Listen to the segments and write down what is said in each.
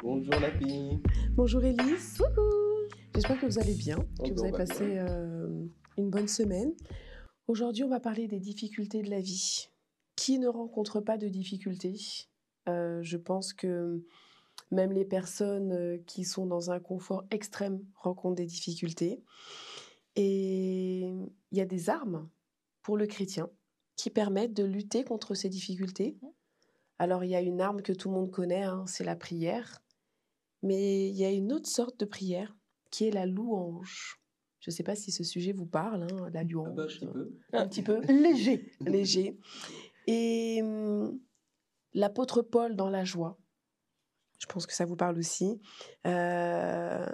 Bonjour Lapi. Bonjour Elise. J'espère que vous allez bien, oh, que ben, vous avez passé euh, une bonne semaine. Aujourd'hui, on va parler des difficultés de la vie. Qui ne rencontre pas de difficultés euh, Je pense que même les personnes euh, qui sont dans un confort extrême rencontrent des difficultés. Et il y a des armes pour le chrétien qui permettent de lutter contre ces difficultés. Mmh. Alors il y a une arme que tout le monde connaît, hein, c'est la prière. Mais il y a une autre sorte de prière qui est la louange. Je ne sais pas si ce sujet vous parle, hein, la ah bah, louange. un, petit peu. un petit peu. léger, léger. Et hum, l'apôtre Paul dans la joie, je pense que ça vous parle aussi, euh,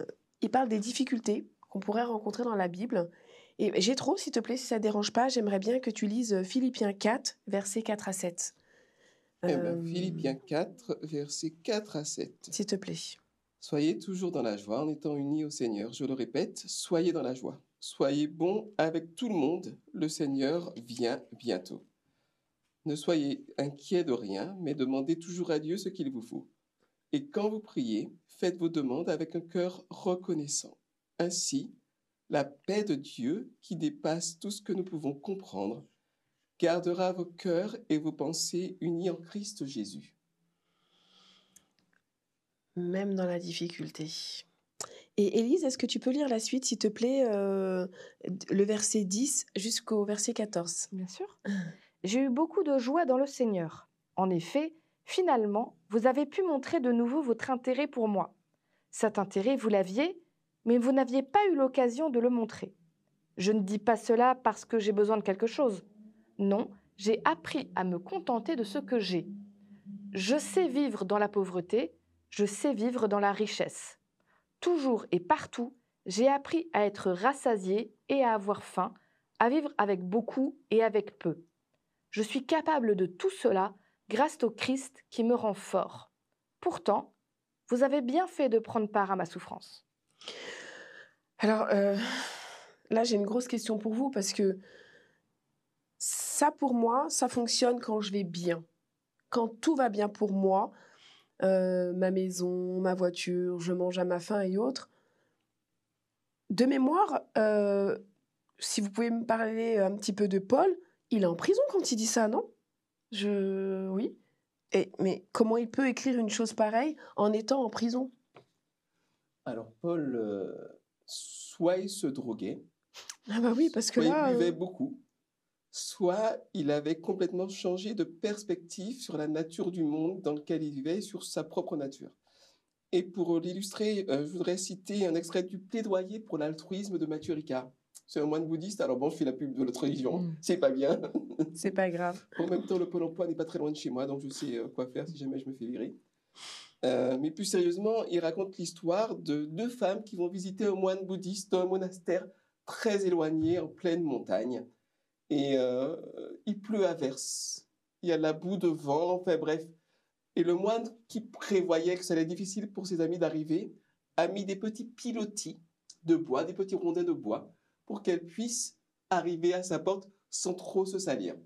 il parle des difficultés qu'on pourrait rencontrer dans la Bible. Et j'ai trop, s'il te plaît, si ça ne dérange pas, j'aimerais bien que tu lises Philippiens 4, versets 4 à 7. Euh, Philippiens 4, versets 4 à 7. Eh ben, hum. S'il te plaît. Soyez toujours dans la joie en étant unis au Seigneur. Je le répète, soyez dans la joie. Soyez bons avec tout le monde. Le Seigneur vient bientôt. Ne soyez inquiets de rien, mais demandez toujours à Dieu ce qu'il vous faut. Et quand vous priez, faites vos demandes avec un cœur reconnaissant. Ainsi, la paix de Dieu, qui dépasse tout ce que nous pouvons comprendre, gardera vos cœurs et vos pensées unis en Christ Jésus même dans la difficulté. Et Élise, est-ce que tu peux lire la suite, s'il te plaît, euh, le verset 10 jusqu'au verset 14 Bien sûr. J'ai eu beaucoup de joie dans le Seigneur. En effet, finalement, vous avez pu montrer de nouveau votre intérêt pour moi. Cet intérêt, vous l'aviez, mais vous n'aviez pas eu l'occasion de le montrer. Je ne dis pas cela parce que j'ai besoin de quelque chose. Non, j'ai appris à me contenter de ce que j'ai. Je sais vivre dans la pauvreté je sais vivre dans la richesse. Toujours et partout, j'ai appris à être rassasié et à avoir faim, à vivre avec beaucoup et avec peu. Je suis capable de tout cela grâce au Christ qui me rend fort. Pourtant, vous avez bien fait de prendre part à ma souffrance. Alors, euh, là, j'ai une grosse question pour vous parce que ça, pour moi, ça fonctionne quand je vais bien. Quand tout va bien pour moi, euh, ma maison, ma voiture, je mange à ma faim et autres. De mémoire, euh, si vous pouvez me parler un petit peu de Paul, il est en prison quand il dit ça, non Je. Oui. Et, mais comment il peut écrire une chose pareille en étant en prison Alors, Paul, euh, soit il se droguait. Ah, bah oui, parce que là. Il buvait beaucoup soit il avait complètement changé de perspective sur la nature du monde dans lequel il vivait sur sa propre nature. Et pour l'illustrer, euh, je voudrais citer un extrait du plaidoyer pour l'altruisme de Mathieu C'est un moine bouddhiste, alors bon, je fais la pub de l'autre religion, mm. c'est pas bien. C'est pas grave. en même temps, le Pôle emploi n'est pas très loin de chez moi, donc je sais euh, quoi faire si jamais je me fais virer. Euh, mais plus sérieusement, il raconte l'histoire de deux femmes qui vont visiter un moine bouddhiste dans un monastère très éloigné en pleine montagne et euh, il pleut à verse. Il y a la boue de vent, enfin bref. Et le moine qui prévoyait que ça allait être difficile pour ses amis d'arriver a mis des petits pilotis de bois, des petits rondins de bois, pour qu'elle puisse arriver à sa porte sans trop se salir.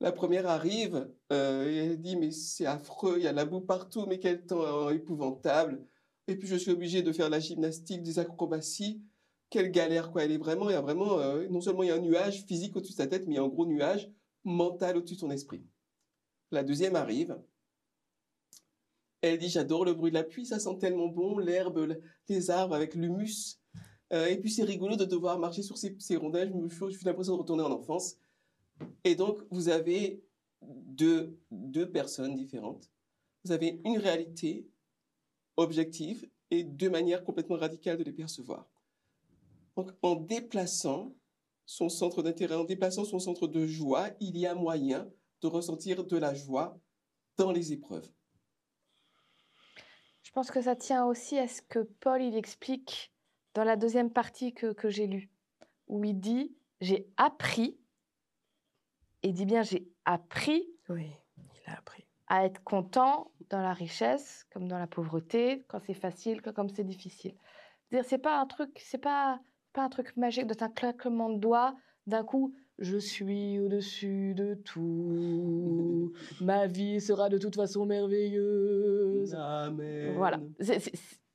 La première arrive euh, et elle dit mais c'est affreux, il y a la boue partout, mais quel temps épouvantable. Et puis je suis obligée de faire la gymnastique, des acrobaties quelle galère quoi. Elle est vraiment, il a vraiment, euh, non seulement il y a un nuage physique au-dessus de sa tête, mais il y a un gros nuage mental au-dessus de son esprit. La deuxième arrive. Elle dit j'adore le bruit de la pluie, ça sent tellement bon, l'herbe, les arbres avec l'humus. Euh, et puis c'est rigolo de devoir marcher sur ces, ces rondelles. Je suis l'impression de retourner en enfance. Et donc vous avez deux, deux personnes différentes. Vous avez une réalité objective et deux manières complètement radicales de les percevoir. Donc, en déplaçant son centre d'intérêt, en déplaçant son centre de joie, il y a moyen de ressentir de la joie dans les épreuves. Je pense que ça tient aussi à ce que Paul il explique dans la deuxième partie que, que j'ai lue, où il dit J'ai appris, et il dit bien j'ai appris. Oui, il a appris. À être content dans la richesse, comme dans la pauvreté, quand c'est facile, comme c'est difficile. C'est-à-dire, c'est pas un truc, c'est pas pas un truc magique, d'un claquement de doigts, d'un coup, je suis au-dessus de tout. Ma vie sera de toute façon merveilleuse. Voilà.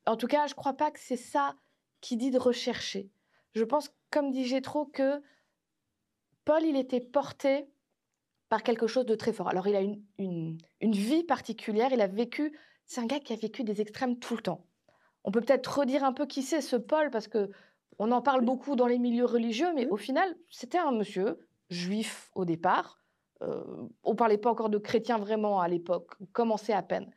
en tout cas, je crois pas que c'est ça qui dit de rechercher. Je pense, comme dit Gétro, que Paul, il était porté par quelque chose de très fort. Alors, il a une, une, une vie particulière, il a vécu. C'est un gars qui a vécu des extrêmes tout le temps. On peut peut-être redire un peu qui c'est ce Paul, parce que on en parle beaucoup dans les milieux religieux, mais au final, c'était un monsieur juif au départ. Euh, on parlait pas encore de chrétien vraiment à l'époque, commençait à peine.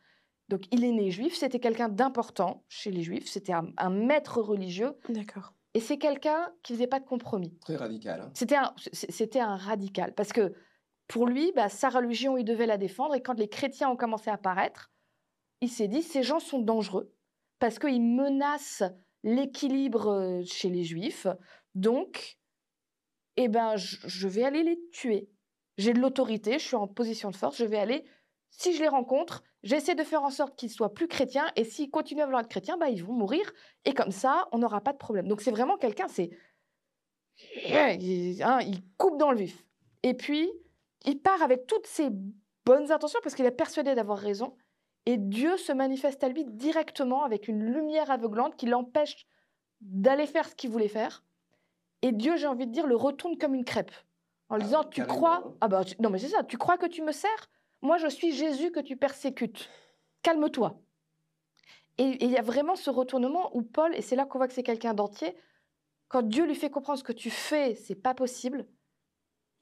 Donc il est né juif, c'était quelqu'un d'important chez les juifs, c'était un, maître religieux. D'accord. Et c'est quelqu'un qui faisait pas de compromis. Très radical. Hein. C'était un, radical parce que pour lui, bah, sa religion, il devait la défendre. Et quand les chrétiens ont commencé à apparaître, il s'est dit ces gens sont dangereux parce qu'ils menacent l'équilibre euh, chez les juifs. Donc, eh ben, je vais aller les tuer. J'ai de l'autorité, je suis en position de force, je vais aller, si je les rencontre, j'essaie de faire en sorte qu'ils soient plus chrétiens, et s'ils continuent à vouloir être chrétiens, bah, ils vont mourir, et comme ça, on n'aura pas de problème. Donc c'est vraiment quelqu'un, c'est... Hein, il coupe dans le vif. Et puis, il part avec toutes ses bonnes intentions, parce qu'il est persuadé d'avoir raison, et Dieu se manifeste à lui directement avec une lumière aveuglante qui l'empêche d'aller faire ce qu'il voulait faire. Et Dieu, j'ai envie de dire, le retourne comme une crêpe. En lui ah, disant, tu crois... Ah bah, Non mais c'est ça, tu crois que tu me sers Moi, je suis Jésus que tu persécutes. Calme-toi. Et il y a vraiment ce retournement où Paul, et c'est là qu'on voit que c'est quelqu'un d'entier, quand Dieu lui fait comprendre ce que tu fais, c'est pas possible,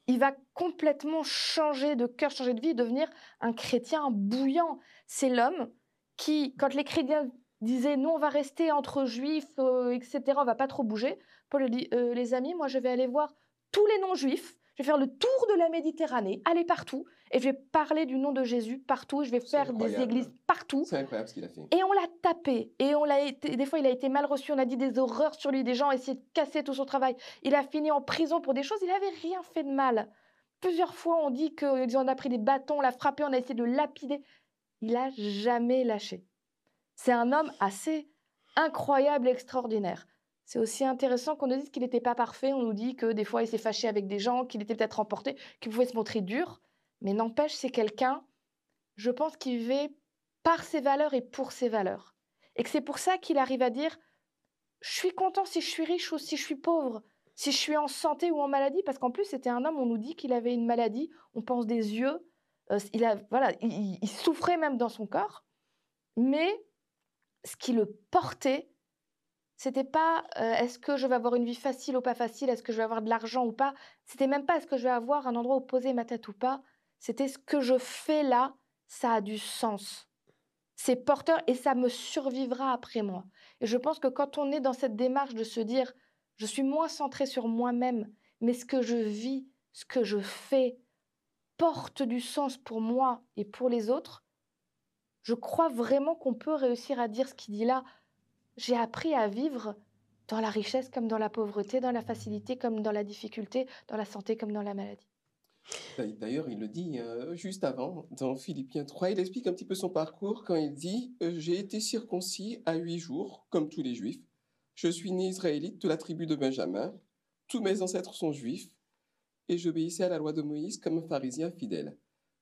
il va complètement changer de cœur, changer de vie, devenir un chrétien bouillant. C'est l'homme qui, quand les chrétiens disaient non, on va rester entre juifs, euh, etc., on va pas trop bouger, Paul dit euh, les amis, moi je vais aller voir tous les non-juifs je vais faire le tour de la Méditerranée, aller partout, et je vais parler du nom de Jésus partout, je vais faire des églises partout. C'est incroyable ce qu'il a fait. Et on l'a tapé, et on l'a été, des fois il a été mal reçu, on a dit des horreurs sur lui, des gens ont essayé de casser tout son travail. Il a fini en prison pour des choses, il n'avait rien fait de mal. Plusieurs fois on dit qu'ils a pris des bâtons, on l'a frappé, on a essayé de lapider. Il a jamais lâché. C'est un homme assez incroyable, extraordinaire. C'est aussi intéressant qu'on nous dise qu'il n'était pas parfait. On nous dit que des fois, il s'est fâché avec des gens, qu'il était peut-être emporté, qu'il pouvait se montrer dur. Mais n'empêche, c'est quelqu'un, je pense, qui vivait par ses valeurs et pour ses valeurs. Et que c'est pour ça qu'il arrive à dire Je suis content si je suis riche ou si je suis pauvre, si je suis en santé ou en maladie. Parce qu'en plus, c'était un homme, on nous dit qu'il avait une maladie, on pense des yeux. Euh, il, a, voilà, il souffrait même dans son corps. Mais ce qui le portait, c'était pas euh, est-ce que je vais avoir une vie facile ou pas facile, est-ce que je vais avoir de l'argent ou pas. C'était même pas est-ce que je vais avoir un endroit où poser ma tête ou pas. C'était ce que je fais là, ça a du sens. C'est porteur et ça me survivra après moi. Et je pense que quand on est dans cette démarche de se dire je suis moins centré sur moi-même, mais ce que je vis, ce que je fais porte du sens pour moi et pour les autres, je crois vraiment qu'on peut réussir à dire ce qu'il dit là j'ai appris à vivre dans la richesse comme dans la pauvreté, dans la facilité comme dans la difficulté, dans la santé comme dans la maladie. D'ailleurs, il le dit euh, juste avant, dans Philippiens 3, il explique un petit peu son parcours quand il dit euh, J'ai été circoncis à huit jours, comme tous les Juifs. Je suis né israélite de la tribu de Benjamin. Tous mes ancêtres sont juifs. Et j'obéissais à la loi de Moïse comme un pharisien fidèle.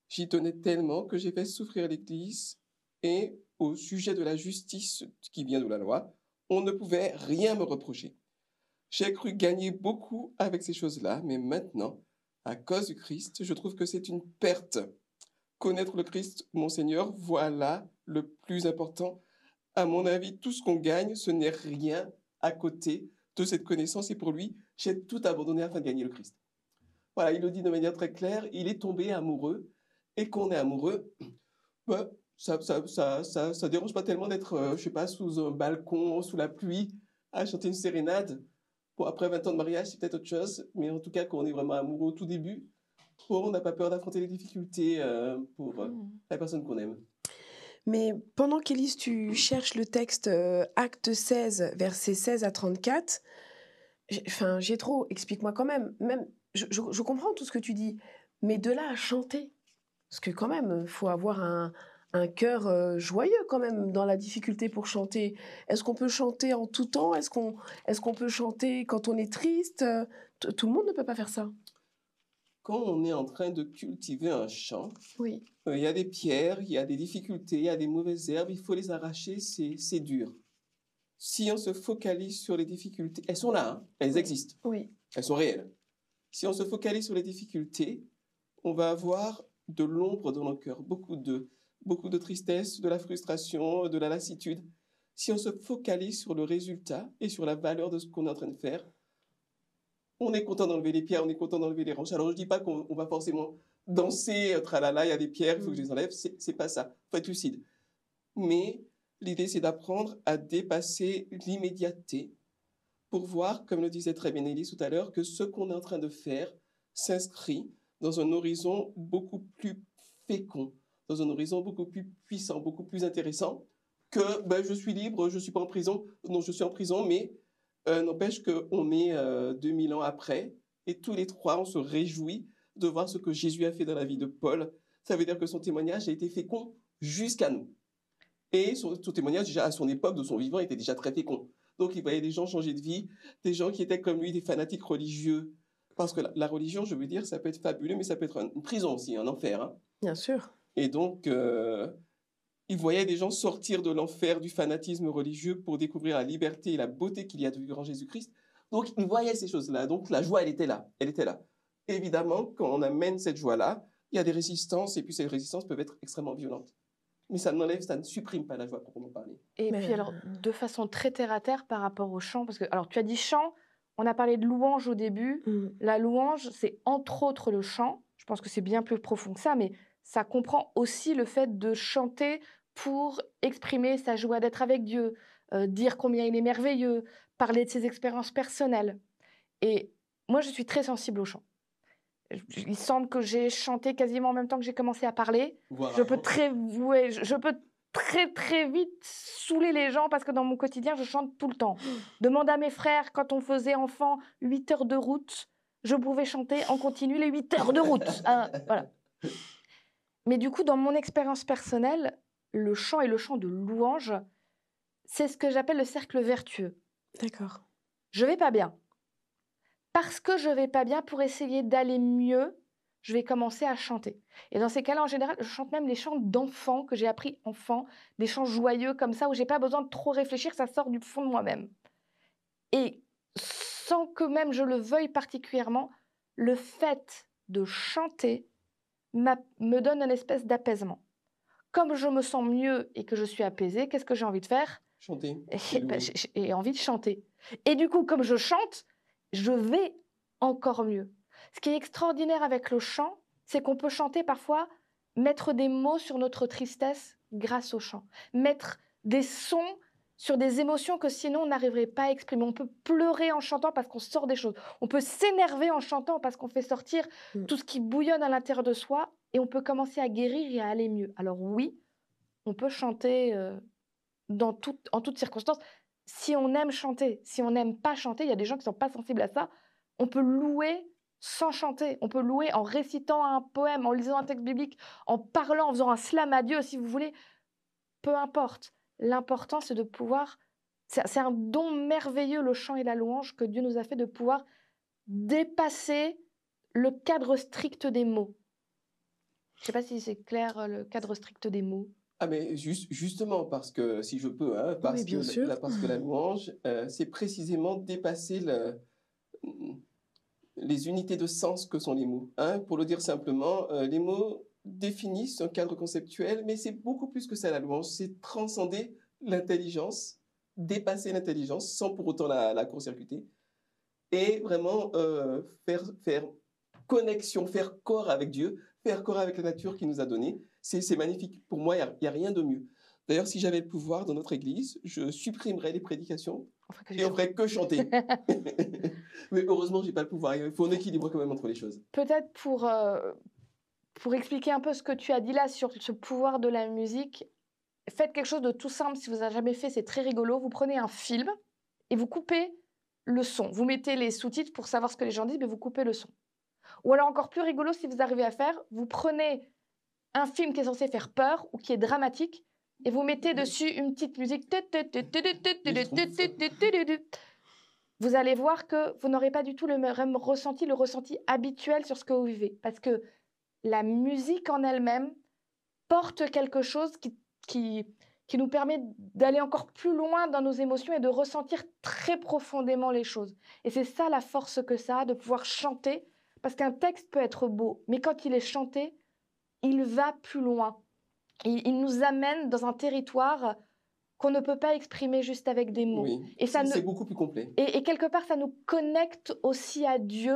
J'y tenais tellement que j'ai fait souffrir l'Église et au sujet de la justice qui vient de la loi, on ne pouvait rien me reprocher. J'ai cru gagner beaucoup avec ces choses-là, mais maintenant, à cause du Christ, je trouve que c'est une perte. Connaître le Christ, mon Seigneur, voilà le plus important. À mon avis, tout ce qu'on gagne, ce n'est rien à côté de cette connaissance, et pour lui, j'ai tout abandonné afin de gagner le Christ. Voilà, il le dit de manière très claire, il est tombé amoureux, et qu'on est amoureux, ben, ça, ça, ça, ça, dérange pas tellement d'être, je euh, je sais pas, sous un balcon, sous la pluie, à chanter une sérénade. Pour après 20 ans de mariage, c'est peut-être autre chose, mais en tout cas, quand on est vraiment amoureux au tout début, on n'a pas peur d'affronter les difficultés euh, pour euh, hmm. la personne qu'on aime. Mais pendant qu'Élise, tu cherches le texte acte 16, versets 16 à 34, enfin, j'ai trop, explique-moi quand même. même je, je, je, comprends tout ce que tu dis, mais de là à chanter, parce que quand même, faut avoir un, un cœur joyeux quand même dans la difficulté pour chanter. Est-ce qu'on peut chanter en tout temps Est-ce qu'on est qu'on peut chanter quand on est triste Tout le monde ne peut pas faire ça. Quand on est en train de cultiver un champ, oui. Euh, il y a des pierres, il y a des difficultés, il y a des mauvaises herbes, il faut les arracher, c'est dur. Si on se focalise sur les difficultés, elles sont là, hein, elles existent, oui. elles sont réelles. Si on se focalise sur les difficultés, on va avoir de l'ombre dans nos cœurs, beaucoup de, beaucoup de tristesse, de la frustration, de la lassitude. Si on se focalise sur le résultat et sur la valeur de ce qu'on est en train de faire, on est content d'enlever les pierres, on est content d'enlever les roches. Alors je ne dis pas qu'on va forcément danser, tralala, oh il y a des pierres, il faut que je les enlève. C'est pas ça. Faut être lucide. Mais l'idée, c'est d'apprendre à dépasser l'immédiateté pour voir, comme le disait très bien Elise tout à l'heure, que ce qu'on est en train de faire s'inscrit dans un horizon beaucoup plus fécond, dans un horizon beaucoup plus puissant, beaucoup plus intéressant que ben, je suis libre, je ne suis pas en prison. Non, je suis en prison, mais euh, n'empêche qu'on est euh, 2000 ans après et tous les trois, on se réjouit de voir ce que Jésus a fait dans la vie de Paul. Ça veut dire que son témoignage a été fécond jusqu'à nous. Et son, témoignage, déjà à son époque, de son vivant, était déjà très fécond. Donc il voyait des gens changer de vie, des gens qui étaient comme lui, des fanatiques religieux. Parce que la, religion, je veux dire, ça peut être fabuleux, mais ça peut être une prison aussi, un enfer. Hein. Bien sûr. Et donc, euh, il voyait des gens sortir de l'enfer du fanatisme religieux pour découvrir la liberté et la beauté qu'il y a en Jésus-Christ. Donc, il voyait ces choses-là. Donc, la joie, elle était là. Elle était là. Évidemment, quand on amène cette joie-là, il y a des résistances, et puis ces résistances peuvent être extrêmement violentes. Mais ça n'enlève, ça ne supprime pas la joie pour en parler. Et puis, euh, alors, de façon très terre à terre par rapport au chant, parce que, alors, tu as dit chant, on a parlé de louange au début. Mm. La louange, c'est entre autres le chant. Je pense que c'est bien plus profond que ça, mais ça comprend aussi le fait de chanter pour exprimer sa joie d'être avec Dieu, euh, dire combien il est merveilleux, parler de ses expériences personnelles. Et moi, je suis très sensible au chant. Il semble que j'ai chanté quasiment en même temps que j'ai commencé à parler. Je peux très, ouais, je, peux très très vite saouler les gens parce que dans mon quotidien, je chante tout le temps. Demande à mes frères, quand on faisait enfant 8 heures de route, je pouvais chanter en continu les 8 heures de route. Hein, voilà. Mais du coup, dans mon expérience personnelle, le chant et le chant de louange, c'est ce que j'appelle le cercle vertueux. D'accord. Je vais pas bien. Parce que je vais pas bien, pour essayer d'aller mieux, je vais commencer à chanter. Et dans ces cas-là, en général, je chante même les chants d'enfants que j'ai appris enfant, des chants joyeux comme ça, où j'ai pas besoin de trop réfléchir, ça sort du fond de moi-même. Et sans que même je le veuille particulièrement, le fait de chanter me donne un espèce d'apaisement. Comme je me sens mieux et que je suis apaisée, qu'est-ce que j'ai envie de faire Chanter. Bah, j'ai envie de chanter. Et du coup, comme je chante, je vais encore mieux. Ce qui est extraordinaire avec le chant, c'est qu'on peut chanter parfois, mettre des mots sur notre tristesse grâce au chant, mettre des sons sur des émotions que sinon on n'arriverait pas à exprimer. On peut pleurer en chantant parce qu'on sort des choses. On peut s'énerver en chantant parce qu'on fait sortir mm. tout ce qui bouillonne à l'intérieur de soi et on peut commencer à guérir et à aller mieux. Alors oui, on peut chanter euh, en toutes circonstances. Si on aime chanter, si on n'aime pas chanter, il y a des gens qui ne sont pas sensibles à ça, on peut louer sans chanter. On peut louer en récitant un poème, en lisant un texte biblique, en parlant, en faisant un slam à Dieu si vous voulez. Peu importe l'important, c'est de pouvoir. C'est un don merveilleux, le chant et la louange, que Dieu nous a fait de pouvoir dépasser le cadre strict des mots. Je ne sais pas si c'est clair, euh, le cadre strict des mots. Ah mais juste, justement, parce que, si je peux, hein, parce, que, La, parce que la louange, euh, c'est précisément dépasser les unités de sens que sont les mots. Hein. Pour le dire simplement, euh, les mots définissent un cadre conceptuel, mais c'est beaucoup plus que ça la louange, c'est transcender l'intelligence, dépasser l'intelligence sans pour autant la, court-circuiter, et vraiment euh, faire, faire connexion, faire corps avec Dieu, faire corps avec la nature qui nous a donné. C'est magnifique. Pour moi, il n'y a, rien de mieux. D'ailleurs, si j'avais le pouvoir dans notre église, je supprimerais les prédications et on ferait que chanter. Mais heureusement, j'ai pas le pouvoir. Il faut un équilibre quand même entre les choses. Peut-être pour, euh, pour expliquer un peu ce que tu as dit là sur ce pouvoir de la musique, faites quelque chose de tout simple si vous n'avez jamais fait, c'est très rigolo. Vous prenez un film et vous coupez le son. Vous mettez les sous-titres pour savoir ce que les gens disent, mais vous coupez le son. Ou alors encore plus rigolo si vous arrivez à faire, vous prenez un film qui est censé faire peur ou qui est dramatique et vous mettez dessus une petite musique. Vous allez voir que vous n'aurez pas du tout le même ressenti, le ressenti habituel sur ce que vous vivez. Parce que la musique en elle-même porte quelque chose qui, nous permet d'aller encore plus loin dans nos émotions et de ressentir très profondément les choses. Et c'est ça la force que ça a, de pouvoir chanter, parce qu'un texte peut être beau, mais quand il est chanté, il va plus loin. Il, nous amène dans un territoire qu'on ne peut pas exprimer juste avec des mots. et ça c'est beaucoup plus complet. et quelque part, ça nous connecte aussi à Dieu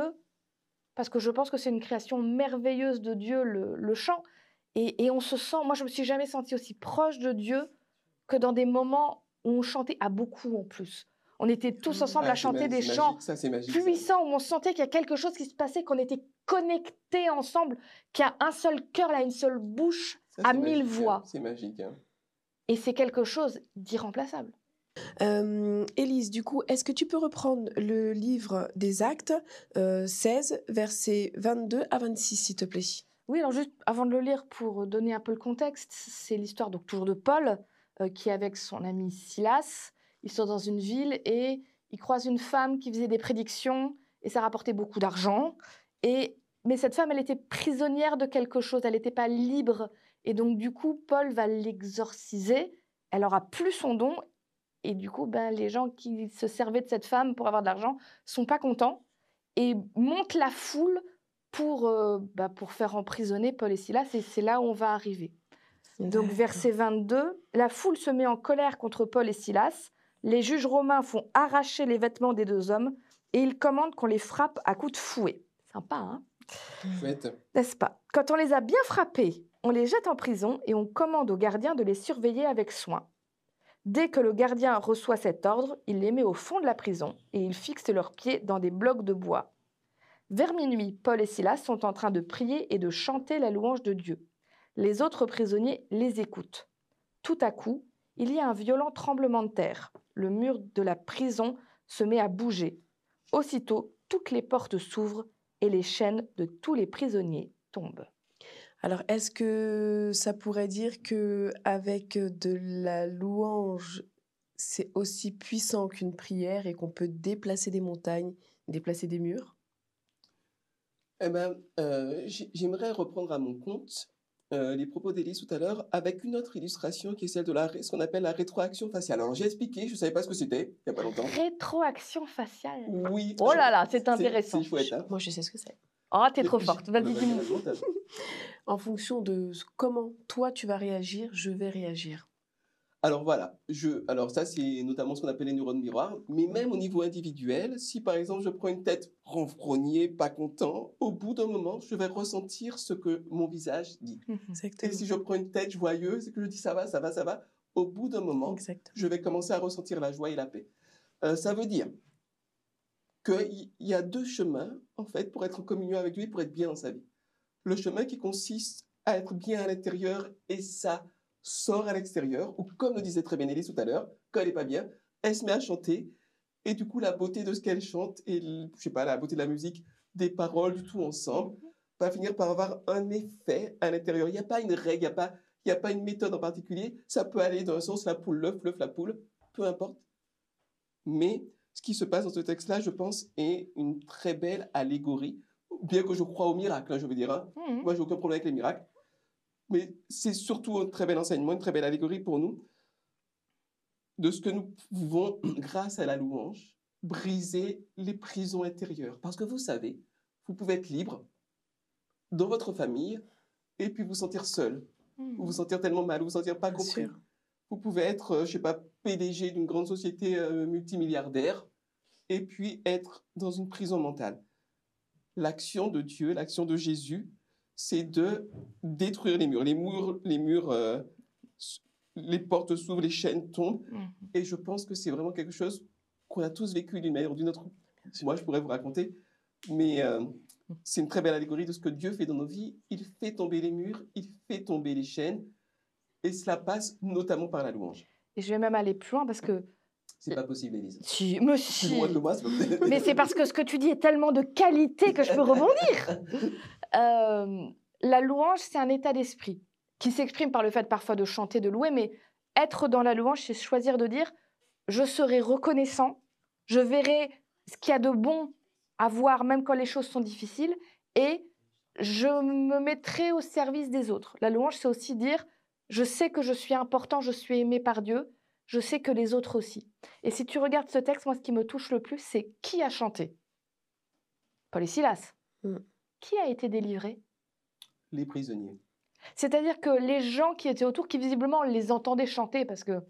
parce que je pense que c'est une création merveilleuse de Dieu, le, chant. Et, on se sent, moi je me suis jamais senti aussi proche de Dieu que dans des moments où on chantait à beaucoup en plus. On était tous mmh, ensemble à ah, chanter des chants puissants où on sentait qu'il y a quelque chose qui se passait, qu'on était connectés ensemble, qu'il y a un seul cœur, là, une seule bouche, à mille hein. voix. C'est magique. Hein. Et c'est quelque chose d'irremplaçable. Euh, Élise, du coup, est-ce que tu peux reprendre le livre des actes 16, euh, versets 22 à 26, s'il te plaît Oui, alors juste avant de le lire, pour donner un peu le contexte, c'est l'histoire donc toujours de Paul, euh, qui avec son ami Silas. Ils sont dans une ville et ils croisent une femme qui faisait des prédictions et ça rapportait beaucoup d'argent. Et mais cette femme, elle était prisonnière de quelque chose, elle n'était pas libre. Et donc, du coup, Paul va l'exorciser, elle aura plus son don et du coup, ben, les gens qui se servaient de cette femme pour avoir de l'argent sont pas contents et montent la foule pour, euh, ben, pour faire emprisonner Paul et Silas. Et c'est là où on va arriver. Donc, verset 22, la foule se met en colère contre Paul et Silas. Les juges romains font arracher les vêtements des deux hommes et ils commandent qu'on les frappe à coups de fouet. Sympa, hein N'est-ce pas Quand on les a bien frappés, on les jette en prison et on commande aux gardiens de les surveiller avec soin. Dès que le gardien reçoit cet ordre, il les met au fond de la prison et ils fixent leurs pieds dans des blocs de bois. Vers minuit, Paul et Silas sont en train de prier et de chanter la louange de Dieu. Les autres prisonniers les écoutent. Tout à coup, il y a un violent tremblement de terre. Le mur de la prison se met à bouger. Aussitôt, toutes les portes s'ouvrent et les chaînes de tous les prisonniers tombent. Alors, est-ce que ça pourrait dire que avec de la louange, c'est aussi puissant qu'une prière et qu'on peut déplacer des montagnes, déplacer des murs Eh bien, euh, j'aimerais reprendre à mon compte euh, les propos d'Élise tout à l'heure avec une autre illustration qui est celle de ce qu'on appelle la rétroaction faciale. Alors j'ai expliqué, je ne savais pas ce que c'était il n'y a pas longtemps. Rétroaction faciale Oui. Oh là là, c'est intéressant. C'est chouette. Hein. Moi je sais ce que c'est. Ah, oh, t'es trop forte. Bah, bah, en fonction de comment toi tu vas réagir, je vais réagir. Alors voilà, je, alors ça c'est notamment ce qu'on appelle les neurones miroirs, mais même au niveau individuel, si par exemple je prends une tête renfrognée, pas content, au bout d'un moment, je vais ressentir ce que mon visage dit. Exactement. Mhm. Et si je prends une tête joyeuse et que je dis ça va, ça va, ça va, au bout d'un moment, je vais commencer à ressentir la joie et la paix. Euh, ça veut dire qu'il y a deux chemins, en fait, pour être en communion avec lui, pour être bien dans sa vie. Le chemin qui consiste à être bien à l'intérieur et ça sort à l'extérieur, ou comme le disait très bien Elise tout à l'heure, quand elle n'est pas bien, elle se met à chanter, et du coup, la beauté de ce qu'elle chante et, je sais pas, la beauté de la musique, des paroles, du tout ensemble, va finir par avoir un effet à l'intérieur. Il n'y a pas une règle, il n'y a pas il a pas une méthode en particulier. Ça peut aller dans un sens la poule, l'œuf, l'œuf, la poule, peu importe. Mais ce qui se passe dans ce texte-là, je pense, est une très belle allégorie. Bien que je croie aux miracles, hein, je veux dire. Hein. Hmm. Moi, j'ai aucun problème avec les miracles. Mais c'est surtout un très bel enseignement, une très belle allégorie pour nous de ce que nous pouvons, grâce à la louange, briser les prisons intérieures. Parce que vous savez, vous pouvez être libre dans votre famille et puis vous sentir seul, hmm. vous vous sentir tellement mal, vous vous sentir pas compris. Vous pouvez être, euh, je sais pas, PDG d'une grande société euh, multimilliardaire et puis être dans une prison mentale. L'action de Dieu, l'action de Jésus, c'est de détruire les murs. Les murs, les murs, euh, les portes s'ouvrent, les chaînes tombent. Mm-hmm. Et je pense que c'est vraiment quelque chose qu'on a tous vécu d'une manière ou d'une autre. Moi, je pourrais vous raconter, mais mm. c'est une très belle allégorie de ce que Dieu fait dans nos vies. Il fait tomber les murs, il fait tomber les chaînes, et cela passe notamment par la louange. Et je vais même aller plus loin parce que c'est pas possible, Elise. mais mais c'est parce que ce que tu dis est tellement de qualité que je peux rebondir. Euh, la louange, c'est un état d'esprit qui s'exprime par le fait parfois de chanter, de louer, mais être dans la louange, c'est choisir de dire je serai reconnaissant, je verrai ce qu'il y a de bon à voir, même quand les choses sont difficiles, et je me mettrai au service des autres. La louange, c'est aussi dire je sais que je suis important, je suis aimé par Dieu, je sais que les autres aussi. Et si tu regardes ce texte, moi, ce qui me touche le plus, c'est qui a chanté Paul et Silas. Hmm. Qui a été délivré Les prisonniers. C'est-à-dire que les gens qui étaient autour, qui visiblement les entendaient chanter, parce que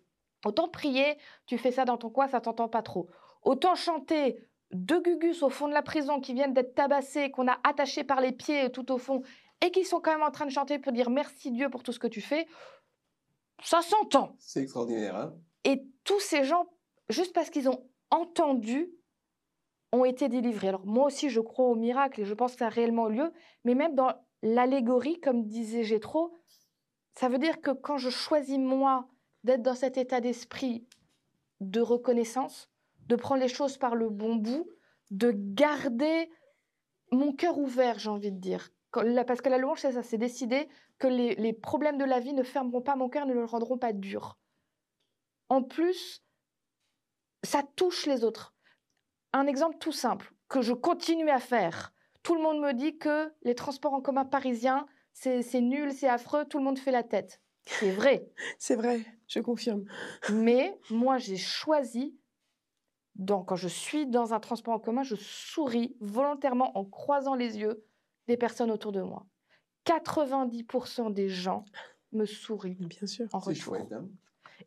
autant prier, tu fais ça dans ton coin, ça t'entend pas trop. Autant chanter deux gugus au fond de la prison qui viennent d'être tabassés, qu'on a attachés par les pieds tout au fond, et qui sont quand même en train de chanter pour dire merci Dieu pour tout ce que tu fais, ça s'entend. C'est extraordinaire. Hein. et tous ces gens, juste parce qu'ils ont entendu, ont été délivrés. Alors moi aussi, je crois au miracle et je pense que ça a réellement lieu, mais même dans l'allégorie, comme disait Gétro, ça veut dire que quand je choisis moi d'être dans cet état d'esprit de reconnaissance, de prendre les choses par le bon bout, de garder mon cœur ouvert, j'ai envie de dire, parce que la louange, c'est ça, c'est décider que les, problèmes de la vie ne fermeront pas mon cœur, ne le rendront pas dur. En plus, ça touche les autres. Un exemple tout simple que je continue à faire. Tout le monde me dit que les transports en commun parisiens, c'est nul, c'est affreux, tout le monde fait la tête. C'est vrai. c'est vrai, je confirme. Mais moi, j'ai choisi quand je suis dans un transport en commun, je souris volontairement en croisant les yeux des personnes autour de moi. 90% des gens me sourient Bien sûr. en retour. Hein.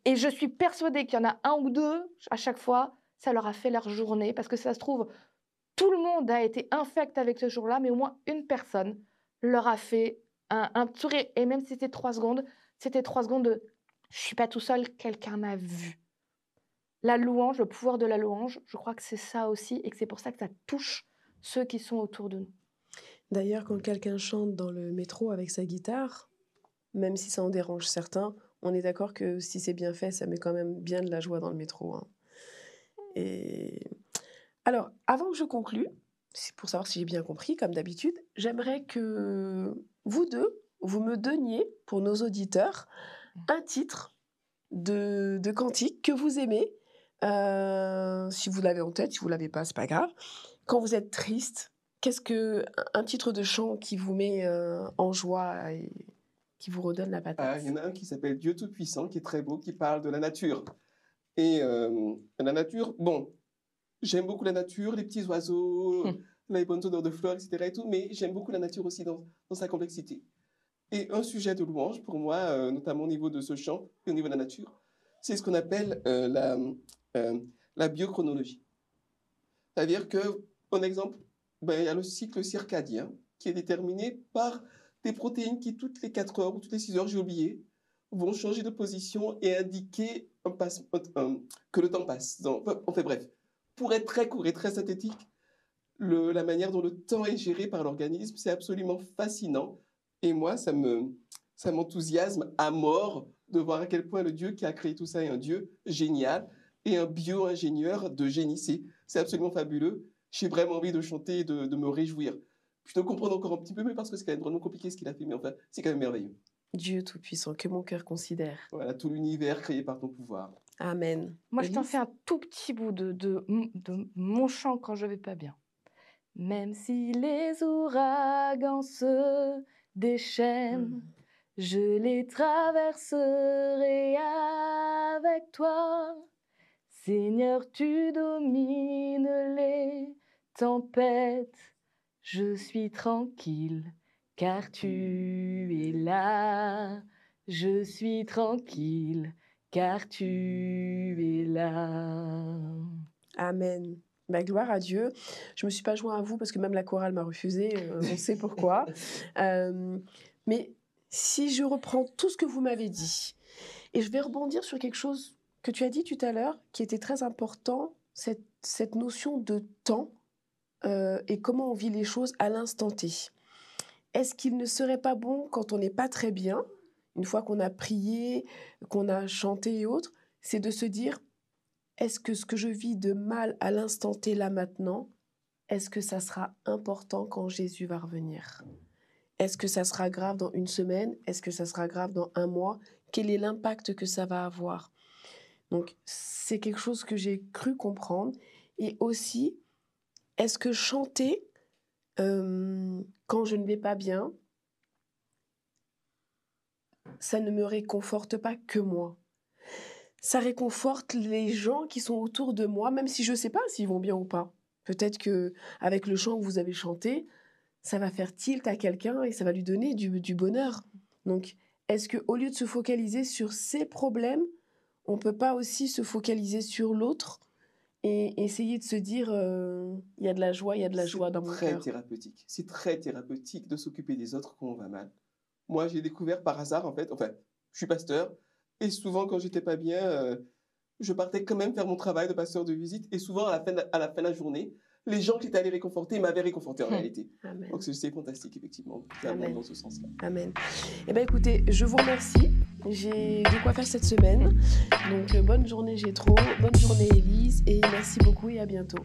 et je suis persuadée qu'il y en a un ou deux à chaque fois, ça leur a fait leur journée parce que ça se trouve, tout le monde a été infect avec ce jour-là, mais au moins une personne leur a fait un, sourire. Et même si c'était trois secondes, c'était trois secondes de je suis pas tout seul, quelqu'un m'a vu. La louange, le pouvoir de la louange, je crois que c'est ça aussi et que c'est pour ça que ça touche ceux qui sont autour de nous. D'ailleurs, quand quelqu'un chante dans le métro avec sa guitare, même si ça en dérange certains, on est d'accord que si c'est bien fait, ça met quand même bien de la joie dans le métro. Hein. Et alors, avant que je conclue, pour savoir si j'ai bien compris, comme d'habitude, j'aimerais que vous deux, vous me donniez, pour nos auditeurs, un titre de, de cantique que vous aimez. Euh, si vous l'avez en tête, si vous l'avez pas, c'est pas grave. Quand vous êtes triste, Qu'est-ce que un titre de chant qui vous met euh, en joie et qui vous redonne la patate ah, Il y en a un qui s'appelle Dieu Tout-Puissant, qui est très beau, qui parle de la nature. Et euh, la nature, bon, j'aime beaucoup la nature, les petits oiseaux, hum. les bonnes odeurs de fleurs, etc. Et tout, mais j'aime beaucoup la nature aussi dans, sa complexité. Et un sujet de louange pour moi, euh, notamment au niveau de ce chant et au niveau de la nature, c'est ce qu'on appelle la, la biochronologie. C'est-à-dire que, en exemple, ben, il y a le cycle circadien qui est déterminé par des protéines qui, toutes les 4 heures ou toutes les 6 heures, j'ai oublié, vont changer de position et indiquer que le temps passe. Donc, fait, bref, pour être très court et très synthétique, la manière dont le temps est géré par l'organisme, c'est absolument fascinant. Et moi, ça me, ça m'enthousiasme à mort de voir à quel point le Dieu qui a créé tout ça est un Dieu génial et un bio-ingénieur de génie. C'est absolument fabuleux j'ai vraiment envie de chanter, de, de me réjouir. Je te comprends encore un petit peu, mais parce que c'est quand même vraiment compliqué ce qu'il a fait, mais enfin, c'est quand même merveilleux. Dieu Tout-Puissant, que mon cœur considère. Voilà, tout l'univers créé par ton pouvoir. Amen. Moi, je t'en fais un tout petit bout de, de, de, mon chant quand je vais pas bien. Même si les ouragans se déchaînent, mm-hmm. je les traverserai avec toi. Seigneur, tu domines les tempête, je suis tranquille, car tu es là. Je suis tranquille, car tu es là. Amen. Ma bah, gloire à Dieu. Je me suis pas joint à vous parce que même la chorale m'a refusé. Euh, on sait pourquoi. Euh, mais si je reprends tout ce que vous m'avez dit et je vais rebondir sur quelque chose que tu as dit tout à l'heure qui était très important, cette notion de temps euh, et comment on vit les choses à l'instant T. Est-ce qu'il ne serait pas bon quand on n'est pas très bien, une fois qu'on a prié, qu'on a chanté et autres, c'est de se dire, est-ce que ce que je vis de mal à l'instant T là maintenant, est-ce que ça sera important quand Jésus va revenir Est-ce que ça sera grave dans une semaine Est-ce que ça sera grave dans un mois Quel est l'impact que ça va avoir Donc c'est quelque chose que j'ai cru comprendre. Et aussi, est-ce que chanter euh, quand je ne vais pas bien, ça ne me réconforte pas que moi Ça réconforte les gens qui sont autour de moi, même si je ne sais pas s'ils vont bien ou pas. Peut-être que avec le chant que vous avez chanté, ça va faire tilt à quelqu'un et ça va lui donner du, bonheur. Donc, est-ce que au lieu de se focaliser sur ses problèmes, on peut pas aussi se focaliser sur l'autre et essayer de se dire il y a de la joie, il y a de la joie dans mon cœur. C'est très thérapeutique. C'est très thérapeutique de s'occuper des autres quand on va mal. Moi, j'ai découvert par hasard, en fait, enfin, je suis pasteur, et souvent quand j'étais pas bien, je partais quand même faire mon travail de pasteur de visite, et souvent à la fin de, à la, fin de la journée, les gens qui étaient allés réconforter m'avaient réconforté en hum. réalité. Donc c'est fantastique, effectivement, Amen. dans ce sens-là. Amen. Eh bien écoutez, je vous remercie. J'ai de quoi faire cette semaine. Donc euh, bonne journée Gétro, bonne journée Elise et merci beaucoup et à bientôt.